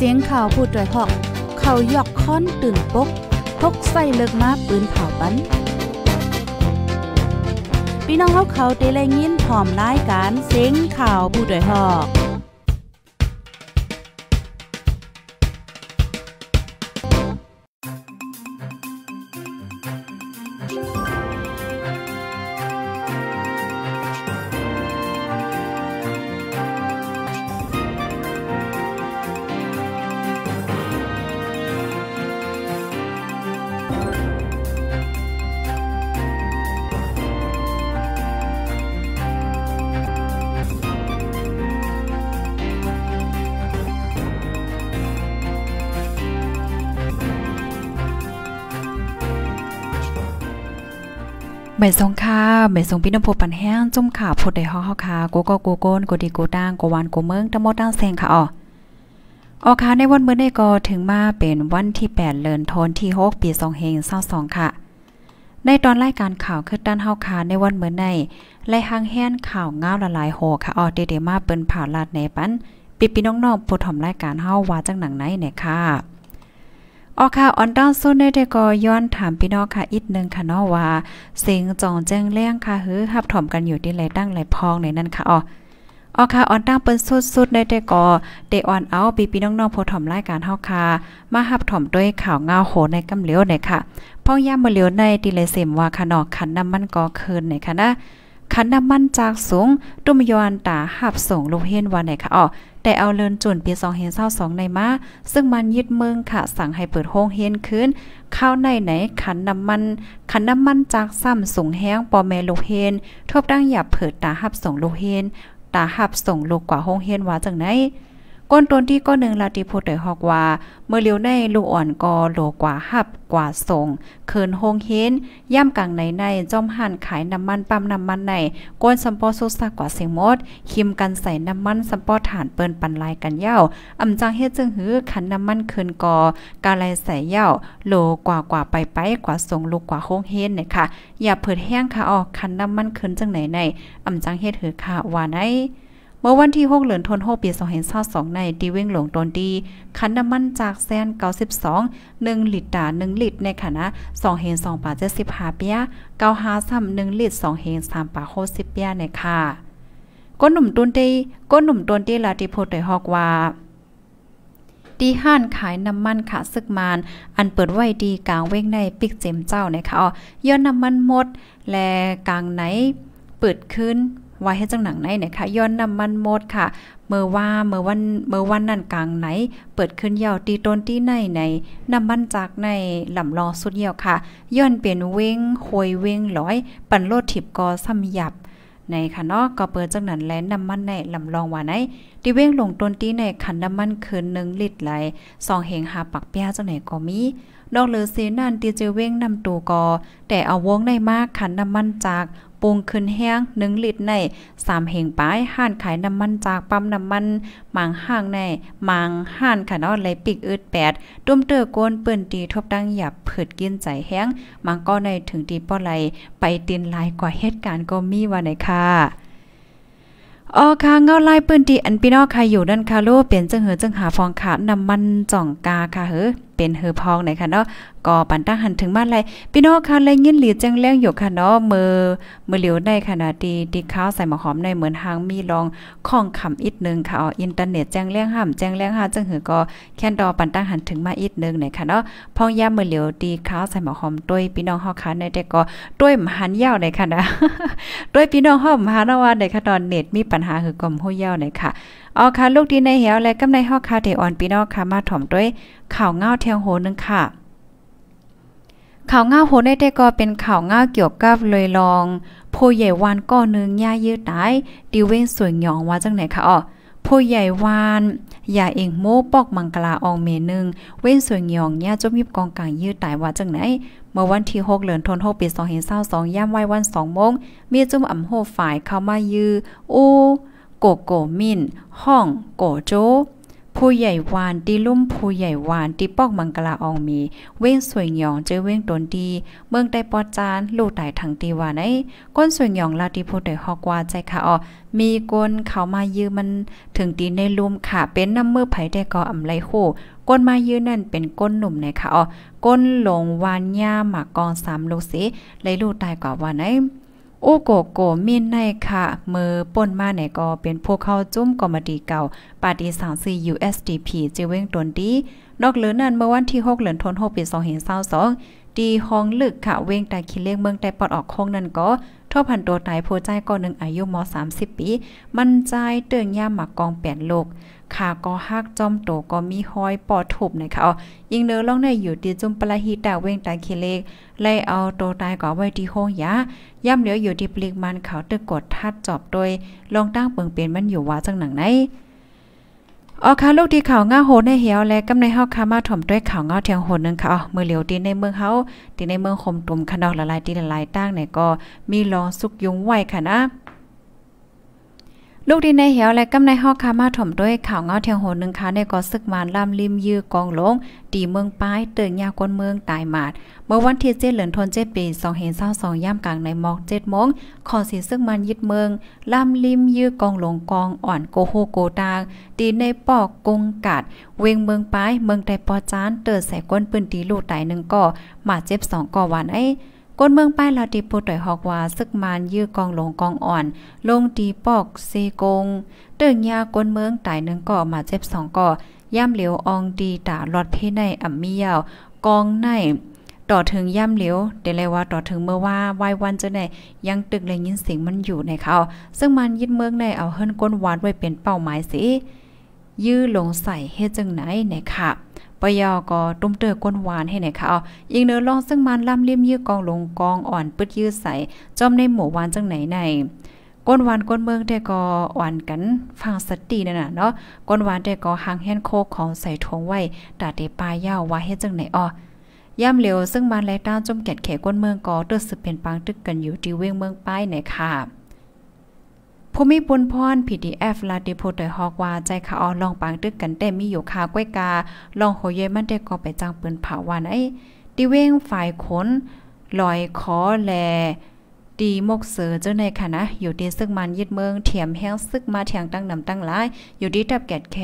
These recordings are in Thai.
สียงข่าวผู้ด้วยหอกเขายกค้อนตื่นปกพกใส่เลิกมาปืนเผาปันพี่น้องเขาเขาเตะแรงยิ้นหอมร้ายการเสียงข่าวผู้ด้วยหอกไม่ทรงค่ะไม่ทรงพิน้พปันแห้งจุ่มข่าพูดได้ห้องเฮาค่ะโกโกโกโกนโกดีโกด่างโกวานโกเมืองตะโมด่างแซงค่ะอ๋อออค่ะในวันมื้อได้ก็ถึงมาเป็นวันที่ 8เดือนธันี่หกที่6ปี2522ค่ะ ในตอนรายการข่าวคือด้านเฮาค่ะในวันมื้อนีไล่หางแห้นข่าวงาวละลายโหค่ะอ๋อเดๆมาเปิ้นผ่าลาดในปันิีปีน้องๆผู้ถ่อมรายการเฮาว่าจังหนังไหนเนี่ยค่ะออค่ะออนดาวโซนได้ก็ย้อนถามพี่น้องค่ะ อีกนึงค่ะเนาะว่าเสียงจองแจ้งแรงค่ะหือหับถ่อมกันอยู่ที่ไหลตั้งไหลพองในนั้นค่ะอ๋อออค่ะออนตั้งเปิ้นสุดๆได้แต่ก่อเดออนเอาปีพี่น้องๆโพถ่อมรายการเฮาค่ะ มาหับถ่อมด้วยข่าวเงาโหในกำเหลียวหน่อยค่ะพ่อย่ามมเหลียวในติเลยเสมว่าค่ะนอกขันน้ำมันก็คืนหน่อยค่ะนะคันน้ำมันจากสูงตุ้มยอนตาหับส่งลกเฮนวันไหนค่ะอ๋อแต่เอาเลินจุนปีสองเฮนเศร้าสองในมา ซึ่งมันยึดเมืองค่ะ สั่งให้เปิดโฮงเฮนคืนข้าวในไหนขันน้ำมันขันน้ำมันจากซ้ำสูงแห้งปอแมลูเฮนทบดั้งหยับเผิดตาหับส่งลูเฮนตาหับส่งลูกกว่าโฮงเฮนว่าจังไหนก้นตนที่ก้อนหนึ่งลาติพูดถอยฮอกว่า เมื่อเลียวในลูกอ่อนกอโลกว่าหับกว่าทรงเขินโฮงเฮนย่ำกัางในในจอมหันขายน้ำมันปั๊มน้ำมันในก้นสัมปอสุสักกว่าเสียงมดคิมกันใส่น้ำมันสัมปอฐานเปิ้นปันลายกันเย่าอำจังเฮ็ดจึงหื้อขันน้ำมันเขินกอกาไลใส่เย่าโลกว่ากว่าไปไปกว่าทรงลูกกว่าโฮงเฮนเนี่ยค่ะอย่าเผิดแห้งค่ะออกขันน้ำมันเขินจังไหนใน อำจังเฮ็ดหือค่ะว่าไหนเมื่อวันที่ 6เหลือนทนโฮปี2022ในดีเว้งหลวงตนดี คันน้ำมันจากแซน92 1ลิตรต่อ1ลิตรในขณะ2เฮน2ป่า75เปีย95 3 1ลิตร2เฮน3ป่า60เปียในค่ะ ก้นหนุ่มตุนดี ก้นหนุ่มตุนดีลาติโพเตฮอกว่า ดีห้านขายน้ำมันค่ะซึกมานอันเปิดไว้ดีกลางเว้งในปิกเจมเจ้า นะคะย้อนน้ำมันหมดและกลางไหนเปิดขึ้นไว้ให้จังหนังไหนเนี่ยค่ะย้อนนำมันหมดค่ะ เมื่อว่าเมื่อวันเมื่อวันนั้นกลางไหน เปิดขึ้นยาวตีต้นที่ในในนำมันจาก ในลำลอสุดเยี่ยวค่ะย้อนเปลี่ยนเว้งหวยเว้งร้อย ปั่นโลดถิบกอซ้ำหยับ ในค่ะเนาะก็เปิดจังนั้นแลน้ำมันในลำลองว่าไหนตีเว้งลงต้นตีในขันน้ำมันคืนหนึ่งลิตรไหลสองเหงหาปักเปียจังไหนก็มีดอกเลือเซนันตีเจเว้งนำตัวกอ แต่เอาวงในมากขันน้ำมันจากปูงขึ้นแห้ง หนึ่งลิตรใน สามเหงป้ายห่านขายน้ำมันจากปั๊มน้ำมันหมางห้างในหมางห่านขันอดไหลปิกอืดแปดตุ้มเตอร์โกนเปืนตีทบดังหยับเผิดกินใจแห้งหมางก็ในถึงตีป้อไหลไปตีนลายกว่าเหตุการณ์ก็มีวันไหนค่ะอ๋อค่ะเงาลายปืนตีอันพี่น้องใครอยู่ดัานคาโลเปลี่ยนจังเหือจังหาฟองขาดน้ำมันจ่องกาค่ะเฮ้อเป็นเฮอพองไหนค่ะเนาะก็ปันตั้งหันถึงบ้านไรพี่น้องค่ะเลยยินหลีแจ้งแรงอยู่ค่ะเนาะมือมือเหลียวในขณะดีดีข้าวใส่หมอหอมในเหมือนหางมีลองข้องคำอีกนึงค่ะออินเทอร์เน็ตแจ้งแรงห้ามแจ้งแรงห้าจังหือก็แค่นดอปันตั้งหันถึงมาอีกนึงไหนค่ะเนาะพองย่ามือเหลียวดีข้าวใส่หมอหอมด้วยพี่น้องเฮาค้าในแต่ก็ด้วยมหันยาวไหนค่ะนะด้วยพี่น้องเฮามหานวานไหนค่ะตอนเน็ตมีปัญหาหือก่อมอยยาวไหนค่ะอ๋อค่ะลูกดีในเหวและกำในห้อกคาเทออนปีน้องค่ะ มาถ่อมด้วยข่าวเงาเทียงโหนึงค่ะข่าวเงาโหในแต่ก็เป็นข่าวเงาเกี่ยวกับเลยลองโพ้ใหญ่วานก้อนหนึ่งย่ายืดตาย ดิเว้งสวยหยองว่าจังไหนคะอ๋อผู้ใหญ่วานอย่าเองโม้ปอกมังกลาอองเมนึง เว้นสวยหยองย่าจมยิบกองกลางยืดตายว่าจังไหน เมื่อวันที่6เดือนทธันวาคมปี2522ย่ามไว้วันสองโมงมีจุ่มอ่ำโหฝ่ายเข้ามายืออู้โกโกมินห้องโกโจผู้ใหญ่วานตีลุ่มผู้ใหญ่วานตีปอกมังกลาอองมี เว้งสวยหยองเจอเว้งตนดี เมืองไต้ปอจาน ลูกไต่ถังตีวานไอ้ก้นสวยหยองลาตีผู้ใดฮอกว่าใจค่ะอ๋อมีก้นเขามายืมมัน ถึงตีในลุ่มค่ะเป็นน้ำมือไผ่ได้ก็อำไรูคก้นมายืนนั่นเป็นก้นหนุ่มในค่ะอ๋อก้นหลงวานย่าหมากกองสามลูกสิเลยลูกตายกว่าวันไอ้โอ้โกโกมินในค่ะ มือป่นมาไหนก็เป็นพวกเข้าจุ้มกอมดีเก่าปาดีสามสี่ USDP เจเว้งตนดีนอกเหลือนั้นเมื่อวันที่ 6เหลือนทน6ปีงเห็นเศร้าสอง ดีห้องลึกค่ะเว้งต่คิดเลขเมืองแต่ปอดออกคงนั่นก็ท่บพันโดดไหนโพใจก่อนหนึ่งอายุมอ30 ปี มันใจเตืองย่ามหมากกองแปดโลกขาก็หักจอมโตก็มีห้อยปอดถูบนะคะเายิงเนื้อล่องในอยู่ดีจุ่มปลาฮีตาเว้งตาเคเลกไล่เอาโตตายก่อไว้ที่ห้องยาย่ำเหลียวอยู่ที่ปลีกมันเขาตึกกดทัดจอบโดยลองตั้งเปิงเปลี่ยนมันอยู่ว่าจังหนังไหนอ๋อค่ะลูกดีข่าวง่าโหดในเหียวและกำในเฮาค่ะมาถ่อมด้วยข่าวง่าเทียงโหดนึงค่ะอ๋อมือเหลียวตีในเมืองเฮาตีในเมืองคมตุ่มข่ะนอกละลายตีละลายตั้งไหนก็มีลองสุกยุงไหวค่ะนะลูกดีในเหวและกำในฮอกคามาถมด้วยข่าวเงาเทียงโหนึงค่ะในกอซึกมานล่ำริมยื้อกองลงตีเมืองป้ายเติงยาควนเมืองตายหมาดเมื่อวันที่เจ็ดเหลือนทนเจ็ดปีสองเเห็นศร้าสองย่ำกลางในหมอกเจ7โมงขอสีซึ่งมันยึดเมือง ล่ำริมยื้อกองลงกองอ่อนโกโฮโกตางตีในปอกกงกัด เวงเมืองป้ายเมืองแต่ปอจานเติดใส่ก้นปืนตีลูกตายหนึ่งก่อหมาเจ็บสองก่อหวานไอก้นเมืองป้ายลาตีปูต่อยหอกว่าซึกมานยื้อกองหลงกองอ่อน ลงตีปอกเซกงเติงยาก้นเมืองตายหนึ่งก่อมาเจ็บสองก่อย่ำเหลียวอองตีตาลอดเพในอ่ำมียาวกองใน ต่อถึงย่ำเหลียวเดี๋ยวเลยว่าต่อถึงเมื่อว่าไหววันจะไหนยังตึกเลยยินเสียงมันอยู่ในเขาซึ่งมันยึดเมืองในเอาเฮิรนก้นวานไว้เป็นเป้าหมายสิยื้อลงใส่เฮ็ดจังไหนในค่ะปยอก็ตุ้มเตอก้นหวานให้ไหนคะอ๋อยิงเนื้อลองซึ่งมันล่ำเลี่ยมยื้อกองลงกองอ่อนปึดยื้อใสจอมในหมู่หวานจังไหนไหนก้นหวานก้นเมืองแต่ก็อ่อนกัน ฟังสตินั่นน่ะเนาะก้นหวานแต่ก็หางแฮนโคของใส่ทงไว้ตดเตปายาวว่าเฮ็จังไหนอ๋อย่ำเหลียวซึ่งมันแหลต้านจมแกดเขก้นเมืองก็เตอสืบเป็นปังตึกกันอยู่ที่เว้งเมืองป้ายไหนค่ะภูมิบุนพรเอฟลาดิโพดอยฮอกว่าใจขาออลองปางตึกกันแต่มีอยู่คาก้วยกา ลองโหเยมันได้ก็ไปจังปืนเผาวันไอ้ดิเว้งฝ่ายขนลอยคอแลดีมกเสือเจ้าในค่ะนะ อยู่ดีซึกมันยึดเมืองเถียมแห้งซึกมาแทงตั้งนำตั้งหลาย อยู่ดีแทบแกดแค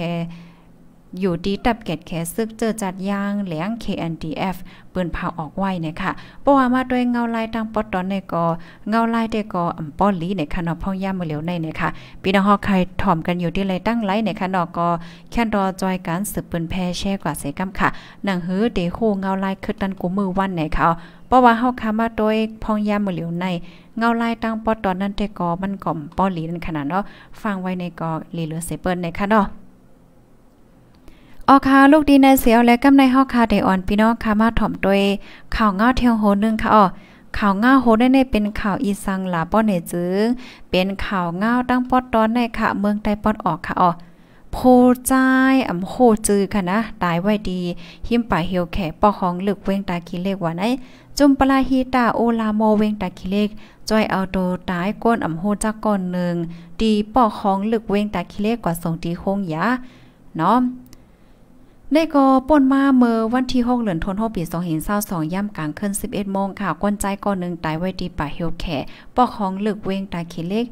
อยู่ดีตับเกตแคสซึกเจอจัดยางแหลง KNDF ปืนเผาออกไว้นะคะเพราะว่ามาด้วยเงาลายตังปอตอนในกอเงาลายเดกออ่ำป้อนลีในคะนอพ่องย่ามือเหลียวในเนยคะพี่น้องฮอกใครถ่อมกันอยู่ที่ไรตั้งไรในคะนอกอแค่รอจอยการสืบปืนแพ่แช่กว่าเสกำค่ะ หนังหื้อเดโคเงาลายคือตันกูมือวันไนเขาเพราะว่าเฮาคามาโดยพองยามมือเหลียวใน เงาลายตั้งปอตอนนั้นแต่กอมันก่อมป้อลีนั่นขนาดเนาะฟังไว้ในกอลีเหลือเสเปิลในค่ะเนาะออค่ะลูกดีในเสียวและกำในห้องค่ะดออนพี่น้องค่ะมาถ่อมโดยข่าวเงาเทียงโหนึงค่ะอ๋อข่าวเงาโหได้ในเป็นข่าวอีสังหลาป้อนเนจึงเป็นข่าวเงาตั้งปอดตอนในค่ะ เมืองใต้ปอดออกค่ะอ๋อโพจอำโคจือค่ะนะ ตายไว้ดี หิมป่าเหี่ยวแขปอของหลึกเวงตาคีเลกว่าไหนจุมปลาฮีตาโอลาโมเวงตาคีเลกจอยเอาโตตายก้นอำโหจักก่อนหนึ่งดีปอของหลึกเวงตาคีเลกกว่าส่งตีโคงยาเนาะได้ก็ป่นมาเมื่อวันที่6เดือนทนหปีธเห็นเศร้าสองย่ำกลางคืน11โมงค่ะก้นใจก่อนหนึ่งตายไว้ดีป่าเฮลแขปอกของหลึกเวงตาขีเล็ก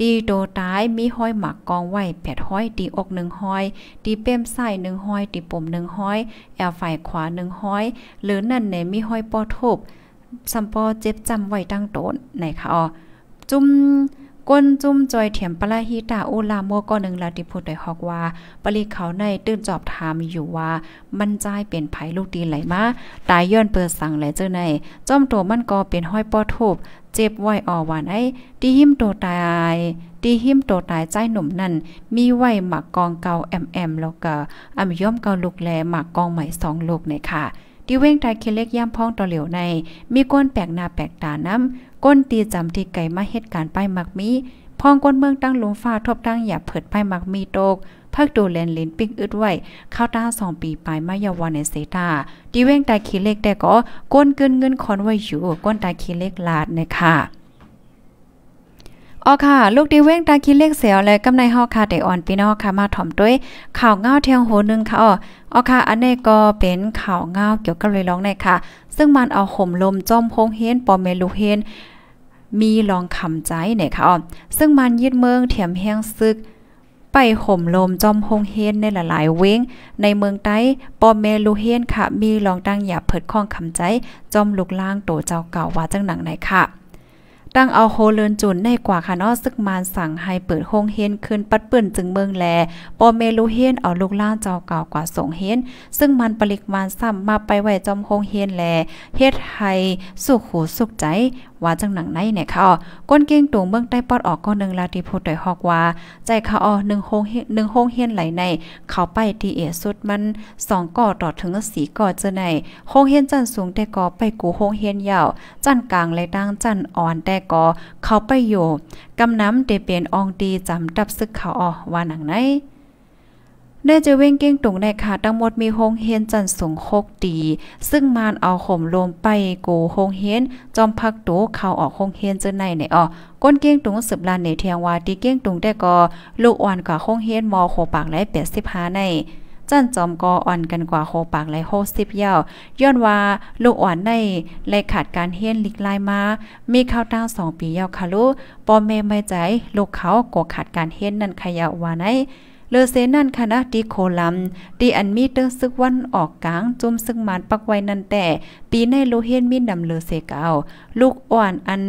ตีโตตายมีห้อยหมักกองไว้แผดห้อยตีอกหนึ่งห้อยตีเป้มไส้หนึ่งห้อยตีปุ่มหนึ่งห้อยแอลฝ่ายขวาหนึ่งห้อยหรือนั่นเนี่ยมีห้อยปอทบสัมปอเจ็บจำไว้ตั้งโตนไหนคะอ๋อจุ้มก้นจุ้มจอยเถียมปลาฮีตาโอลาโมก็หนึ่งลาติพูดโดยฮอกว่าปริเขาในตื้นจอบถามอยู่ว่า มันใจเป็นไผลูกดีไหลมา ตายย้อนเปิดสั่งแหลเจ้าใน จ้อมัวมันก็เป็นห้อยป้อทูบเจ็บไหวออหวานไอ้ตีหิมตัวตายตีหิมตัวตายใจหนุ่มนั่น มีไหวหมักกองเก่าแอมแอมแล้วก็อำย่อมเก่าลูกแลหมักกองใหม่สองลูกในค่ะ ที่เว้งตายเคเล็กย่ำพ้องต่อเหลียวใน มีก้นแปลกหน้าแปลกตาน้ำก้นตีจำที่ไก่มาเหตุการณ์ป้ายมักมี พองก้นเมืองตั้งลุมฟ้าทบตั้งหยาเผิดป้ายมักมีโตกพักดูแลนลินปิ้งอึดไว้ข้าวตาสองปีปลายมายาวในเซตาดีเว้งตาขี้เล็กแต่ก็ก้นเกินเงินคอนไว้อยู่ ก้นตาขี้เล็กลาดนะคะอ๋อค่ะ ลูกดีเว้งตาคิดเลขเสียวและกำในฮอค่ะแต่อ่อนพี่น้องค่ะมาถ่อมด้วยข่าวเงาเทียงโหนึงค่ะอ๋ออ๋อค่ะ อันนี้ก็เป็นข่าวเงาเกี่ยวกับเรื่องในค่ะซึ่งมันเอาห่มลมจอมโพงเฮนปอเมลูเฮนมีลองคำใจเนี่ยค่ะอ๋อซึ่งมันยึดเมืองเถียมแห้งซึก ไปห่มลมจอมฮงเฮนในหลายๆเว้งในเมืองใต้ปอมเมลูเฮนค่ะ มีลองตั้งหยาเพิดข้องคำใจ จอมลูกล่างโตเจ้าเก่าว่าจังหนังไหนค่ะตั้งเอาโฮเลินจุนในกว่าค่ะนอซึกมานสั่งให้เปิดโฮงเฮนขึ้นปัดเปืนจึงเมืองแลปอเมลูเฮนเอาลูกล่างเจ้าเก่ากว่าสงเฮนซึ่งมันปริกมานซ้ำมาไปไว้จอมโฮงเฮนแลเฮ็ดให้สุขหูสุขใจว่าจังหนังในเนี่ยค่ะก้นเก้งตุงเบื้องใต้ปอดออกก้นหนึ่งลาติโพตอยฮอกว่าใจค่ะอ๋อหนึ่งโฮงหนึ่งโฮงเฮียนไหลใน เขาไปทีเอสุดมันสองก่อต่อถึงสีก่อเจอในโฮงเฮียนจันสูงแต่ก่อไปกูโฮงเฮียนยาว จันกลางและดังจันอ่อนแต่ก่อเขาไปอยู่กำน้ำเตเปียนอองดีจำดับซึกเขาอ๋อว่าหนังในได้จะเว้งเก้งตุงในค่ะทั้งหมดมีโฮงเฮียนจันสูงคกตีซึ่งมานเอาข่มลมไปโกโฮงเฮียนจอมพักตัวเข้าออกโฮงเฮียนเจอในในอ้อก้นเก้งตุงสืบลานในเทียงวาตีเก้งตุงได้ก็ ลูกอ่อนกว่าโฮงเฮียนมอโคปากและเป็ดสิบห้าในจันจอมกออ่อนกันกว่าโคปากไหลโฮสิบเย้าย้อนว่าลูกอ่อนในไหลขาดการเฮียนลิกลายมา มีข้าวต้าสองปีเย้าค่ะลูปอมเมไม่ใจ ลูกเขาก็ขาดการเฮียนนั่นขยาววาไหนเลเซนันคณะดีโคลัมดีอันมีเติ้งซึกวันออกกลางจุ่มซึ่งมานปักไว้นั่นแต่ปีในโลเฮนมีนำเลเซเกาลูกอ่อนอัน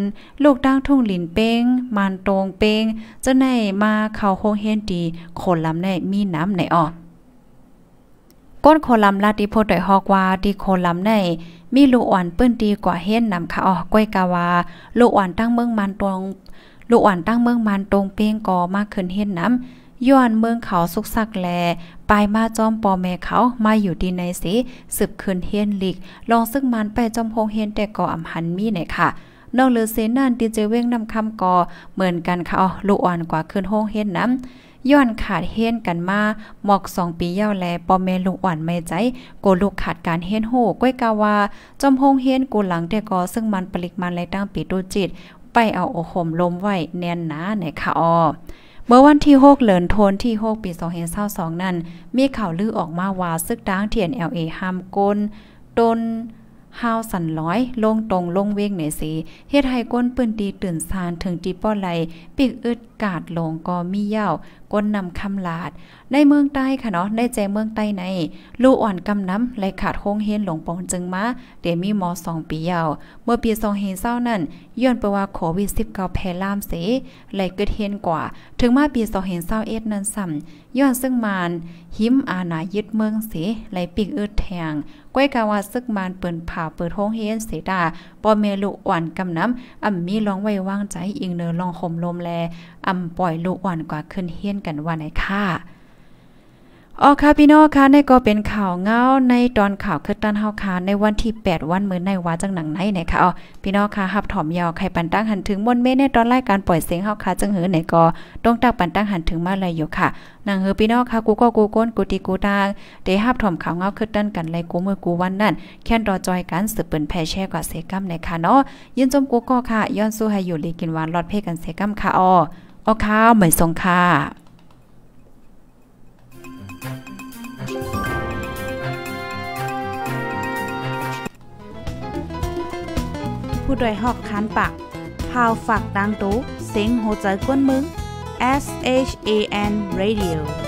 ลูกตั้งทุ่งหลินเป้งมานตรงเป้งจะในมาเข้าโฮงเฮนดีโคลัมในมีน้ำไหนออก้นโคลัมลาติโพดอยฮอกว่าดีโคลัมในมีลูกอ่อนเปื้นดีกว่าเฮีนนำค่ะอ๋อก้อยกาวาลูกอ่อนตั้งเมืองมันตรง ลูกอ่อนตั้งเมืองมันตรงเป้งก่อมากขึ้นเฮนน้ำย้อนเมืองเขาสุกสักแลปายมาจอมปอแม่เขา มาอยู่ดีในสิ สืบคืนเฮียนลิก ลองซึ่งมันไปจอมโฮงเฮียนแต่ก่ออำหันมีไหนค่ะ นอกเลือเซนันดีเจเว้งนำคำกอเหมือนกันค่ะอ๋อลูกอ่อนกว่าคืนโฮงเฮียนน้ำย้อนขาดเฮียนกันมา หมอกสองปีเย้าแลปอแม่ลูกอ่อนไม่ใจโกลูกขาดการเฮียนโหก้อยกาวาจอมโฮงเฮียนกูหลังแต่ก่อซึ่งมันปลิกมันลยตั้งปีดูจิต ไปเอาโอโหมลมไว้แน่นหนาไหนค่ะอ๋อเมื่อวันที่6เหลินโทนที่6ปี2022นั้น มีข่าวลือออกมาว่าซึกดางเทียน LA ห้ามก้นตนห้าวสันร้อย ลงตรงลงเวงไหนสีเฮ็ดให้ก้นปืนดีตื่นซานถึงจีป้อไหลปีกอึดกาดลงก็มีเย่าก้นนำคำลาด ในเมืองใต้ค่ะเนาะได้แจเมืองใต้ในลู่อ่อนกำน้ำไหลขาดโค้งเฮนหลงปองจึงมา เดมีมอสองปียาว เมื่อปีสองเฮนเศร้านั่นย้อนไปว่าโควิดสิบเก้าแพร่ล่ามเสไหลเกิดเฮนกว่า ถึงมาปีสองเฮนเศร้าเอ็ดนั่นั่มย้อนซึ่งมานหิมอาณายึดเมืองเสไหลปีกอึดแทงก้อยกาวาซึกมานเปิดผ่าเปิดโค้งเฮนเสดาปอเมลูอ่อนกำน้ำอ่ำมีร้องไว้วางใจอิงเนอลองข่มลมแลอ่ำปล่อยลูอ่อนกว่าขึ้นเฮนนกันว่าหนค่ะออค่ะพี่น้องค่ะในก็เป็นข่าวเงาในตอนข่าวคือตันเฮาค่ะในวันที่ 8 วันมื้อในว่าจังหนังไหนไหนคะอ๋อพี่น้องค่ะรับถอมยาวใครปันตั้งหันถึงมนเมในตอนรายการปล่อยเสียงเฮาค่ะจังหือไหนก็ต้องตักปันตั้งหันถึงมาเลยอยู่ค่ะนางเฮอพี่น้องค่ะกูก็กูก้นกูตีกูตางได้รับถอมข่าวเงาคือตันกันเลยกูมือกูวันนั้นแค่นรอจอยกันสืบเปิ้นแพ่แช่กว่าเซกัมในค่ะเนาะยินจมกูก็ค่ะย้อนสู้ให้อยู่ลีกินหวานรอดเพ่กันเซกัมค่ะอ๋อออค่ะเหมือนสงค่ะผู้โดยหอกคานปาก พาวฝากดังตู้เสียงโหใจกวนมึง S H A N Radio